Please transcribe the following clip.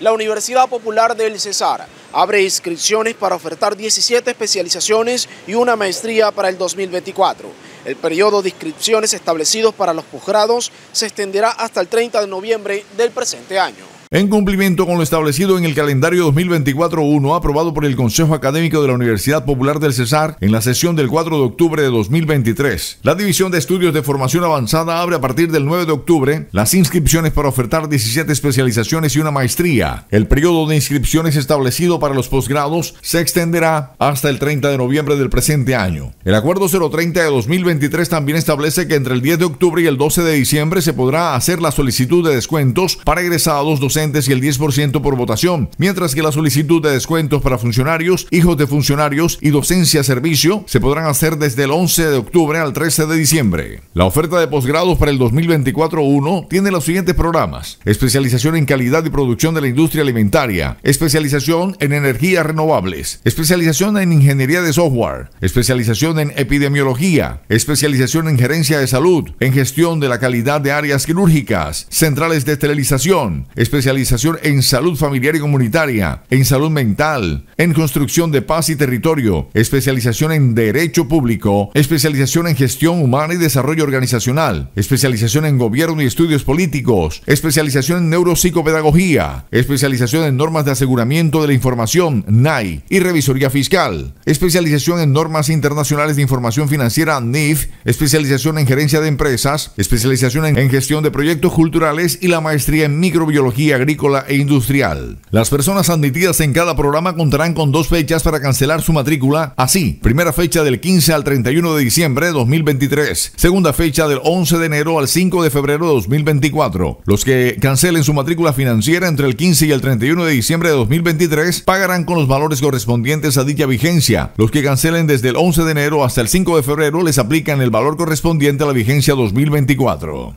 La Universidad Popular del Cesar abre inscripciones para ofertar 17 especializaciones y una maestría para el 2024. El periodo de inscripciones establecidos para los posgrados se extenderá hasta el 30 de noviembre del presente año. En cumplimiento con lo establecido en el calendario 2024-1 aprobado por el Consejo Académico de la Universidad Popular del Cesar en la sesión del 4 de octubre de 2023, la División de Estudios de Formación Avanzada abre a partir del 9 de octubre las inscripciones para ofertar 17 especializaciones y una maestría. El periodo de inscripciones establecido para los posgrados se extenderá hasta el 30 de noviembre del presente año. El Acuerdo 030 de 2023 también establece que entre el 10 de octubre y el 12 de diciembre se podrá hacer la solicitud de descuentos para egresados y el 10% por votación, mientras que la solicitud de descuentos para funcionarios, hijos de funcionarios y docencia-servicio se podrán hacer desde el 11 de octubre al 13 de diciembre. La oferta de posgrados para el 2024-1 tiene los siguientes programas. Especialización en calidad y producción de la industria alimentaria. Especialización en energías renovables. Especialización en ingeniería de software. Especialización en epidemiología. Especialización en gerencia de salud. En gestión de la calidad de áreas quirúrgicas. Centrales de esterilización. Especialización especialización en salud familiar y comunitaria, en salud mental, en construcción de paz y territorio, especialización en derecho público, especialización en gestión humana y desarrollo organizacional, especialización en gobierno y estudios políticos, especialización en neuropsicopedagogía, especialización en normas de aseguramiento de la información, NAI, y revisoría fiscal, especialización en normas internacionales de información financiera, NIF, especialización en gerencia de empresas, especialización en gestión de proyectos culturales y la maestría en microbiología agrícola e industrial. Las personas admitidas en cada programa contarán con dos fechas para cancelar su matrícula. Así, primera fecha del 15 al 31 de diciembre de 2023, segunda fecha del 11 de enero al 5 de febrero de 2024. Los que cancelen su matrícula financiera entre el 15 y el 31 de diciembre de 2023 pagarán con los valores correspondientes a dicha vigencia. Los que cancelen desde el 11 de enero hasta el 5 de febrero les aplican el valor correspondiente a la vigencia 2024.